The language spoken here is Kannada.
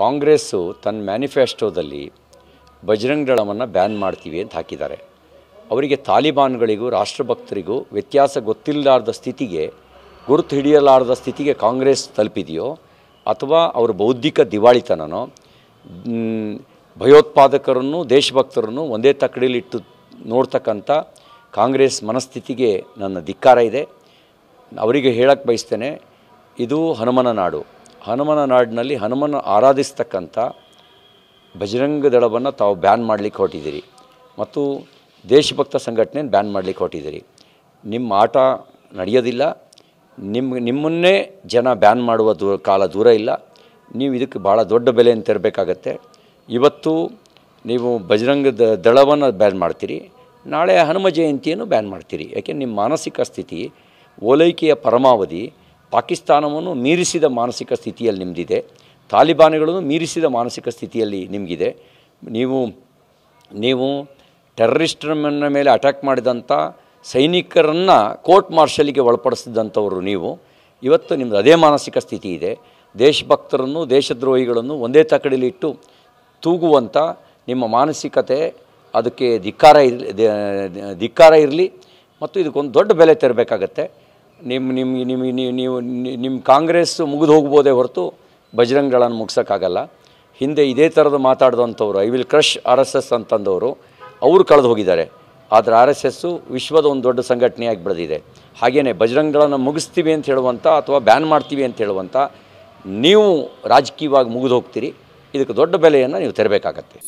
ಕಾಂಗ್ರೆಸ್ಸು ತನ್ನ ಮ್ಯಾನಿಫೆಸ್ಟೋದಲ್ಲಿ ಬಜರಂಗ್ ದಳವನ್ನು ಬ್ಯಾನ್ ಮಾಡ್ತೀವಿ ಅಂತ ಹಾಕಿದ್ದಾರೆ ಅವರಿಗೆ ತಾಲಿಬಾನ್ಗಳಿಗೂ ರಾಷ್ಟ್ರಭಕ್ತರಿಗೂ ವ್ಯತ್ಯಾಸ ಗೊತ್ತಿಲ್ಲಾರ್ದ ಸ್ಥಿತಿಗೆ ಗುರುತು ಹಿಡಿಯಲಾರದ ಸ್ಥಿತಿಗೆ ಕಾಂಗ್ರೆಸ್ ತಲುಪಿದೆಯೋ ಅಥವಾ ಅವರ ಬೌದ್ಧಿಕ ದಿವಾಳಿತನನೋ ಭಯೋತ್ಪಾದಕರನ್ನು ದೇಶಭಕ್ತರನ್ನು ಒಂದೇ ತಕ್ಕಡಿಲಿಟ್ಟು ನೋಡ್ತಕ್ಕಂಥ ಕಾಂಗ್ರೆಸ್ ಮನಸ್ಥಿತಿಗೆ ನನ್ನ ಧಿಕ್ಕಾರ ಇದೆ ಅವರಿಗೆ ಹೇಳಕ್ಕೆ ಬಯಸ್ತೇನೆ ಇದು ಹನುಮನ ನಾಡು ಹನುಮನ ನಾಡಿನಲ್ಲಿ ಹನುಮನ ಆರಾಧಿಸ್ತಕ್ಕಂಥ ಬಜರಂಗ ದಳವನ್ನು ತಾವು ಬ್ಯಾನ್ ಮಾಡಲಿಕ್ಕೆ ಹೊರಟಿದ್ದೀರಿ ಮತ್ತು ದೇಶಭಕ್ತ ಸಂಘಟನೆ ಬ್ಯಾನ್ ಮಾಡಲಿಕ್ಕೆ ಹೊರಟಿದ್ದೀರಿ ನಿಮ್ಮ ಆಟ ನಡೆಯೋದಿಲ್ಲ ನಿಮ್ಮ ನಿಮ್ಮನ್ನೇ ಜನ ಬ್ಯಾನ್ ಮಾಡುವ ದೂರ ಕಾಲ ದೂರ ಇಲ್ಲ ನೀವು ಇದಕ್ಕೆ ಭಾಳ ದೊಡ್ಡ ಬೆಲೆ ಅಂತ ಇವತ್ತು ನೀವು ಬಜರಂಗದ ದಳವನ್ನು ಬ್ಯಾನ್ ಮಾಡ್ತೀರಿ ನಾಳೆ ಹನುಮ ಜಯಂತಿಯನ್ನು ಬ್ಯಾನ್ ಮಾಡ್ತೀರಿ ಯಾಕೆ ನಿಮ್ಮ ಮಾನಸಿಕ ಸ್ಥಿತಿ ಓಲೈಕೆಯ ಪರಮಾವಧಿ ಪಾಕಿಸ್ತಾನವನ್ನು ಮೀರಿಸಿದ ಮಾನಸಿಕ ಸ್ಥಿತಿಯಲ್ಲಿ ನಿಮ್ಮದಿದೆ ತಾಲಿಬಾನಿಗಳನ್ನು ಮೀರಿಸಿದ ಮಾನಸಿಕ ಸ್ಥಿತಿಯಲ್ಲಿ ನಿಮಗಿದೆ ನೀವು ನೀವು ಟೆರರಿಸ್ಟ್ರನ್ನ ಮೇಲೆ ಅಟ್ಯಾಕ್ ಮಾಡಿದಂಥ ಸೈನಿಕರನ್ನು ಕೋರ್ಟ್ ಮಾರ್ಷಲಿಗೆ ಒಳಪಡಿಸಿದಂಥವರು ನೀವು ಇವತ್ತು ನಿಮ್ಮದು ಅದೇ ಮಾನಸಿಕ ಸ್ಥಿತಿ ಇದೆ ದೇಶಭಕ್ತರನ್ನು ದೇಶದ್ರೋಹಿಗಳನ್ನು ಒಂದೇ ತಕಡಿಲಿಟ್ಟು ತೂಗುವಂಥ ನಿಮ್ಮ ಮಾನಸಿಕತೆ ಅದಕ್ಕೆ ಧಿಕ್ಕಾರ ಇರಲಿ ಧಿಕ್ಕಾರ ಇರಲಿ ಮತ್ತು ಇದಕ್ಕೊಂದು ದೊಡ್ಡ ಬೆಲೆ ತೆರಬೇಕಾಗತ್ತೆ ನಿಮ್ಮ ನಿಮಗೆ ನಿಮಗೆ ನೀವು ನಿಮ್ಮ ಕಾಂಗ್ರೆಸ್ ಮುಗಿದು ಹೋಗ್ಬೋದೇ ಹೊರತು ಬಜರಂಗಗಳನ್ನು ಮುಗಿಸೋಕ್ಕಾಗಲ್ಲ ಹಿಂದೆ ಇದೇ ಥರದ ಮಾತಾಡಿದಂಥವ್ರು I will crush R S S ಅಂತಂದವರು ಅವರು ಕಳೆದು ಹೋಗಿದ್ದಾರೆ ಆದರೆ ಆರ್ ಎಸ್ ಎಸ್ಸು ವಿಶ್ವದ ಒಂದು ದೊಡ್ಡ ಸಂಘಟನೆಯಾಗಿ ಬೆಳೆದಿದೆ ಹಾಗೆಯೇ ಬಜರಂಗಗಳನ್ನು ಮುಗಿಸ್ತೀವಿ ಅಂತ ಹೇಳುವಂಥ ಅಥವಾ ಬ್ಯಾನ್ ಮಾಡ್ತೀವಿ ಅಂತ ಹೇಳುವಂಥ ನೀವು ರಾಜಕೀಯವಾಗಿ ಮುಗಿದು ಹೋಗ್ತೀರಿ ಇದಕ್ಕೆ ದೊಡ್ಡ ಬೆಲೆಯನ್ನು ನೀವು ತೆರಬೇಕಾಗತ್ತೆ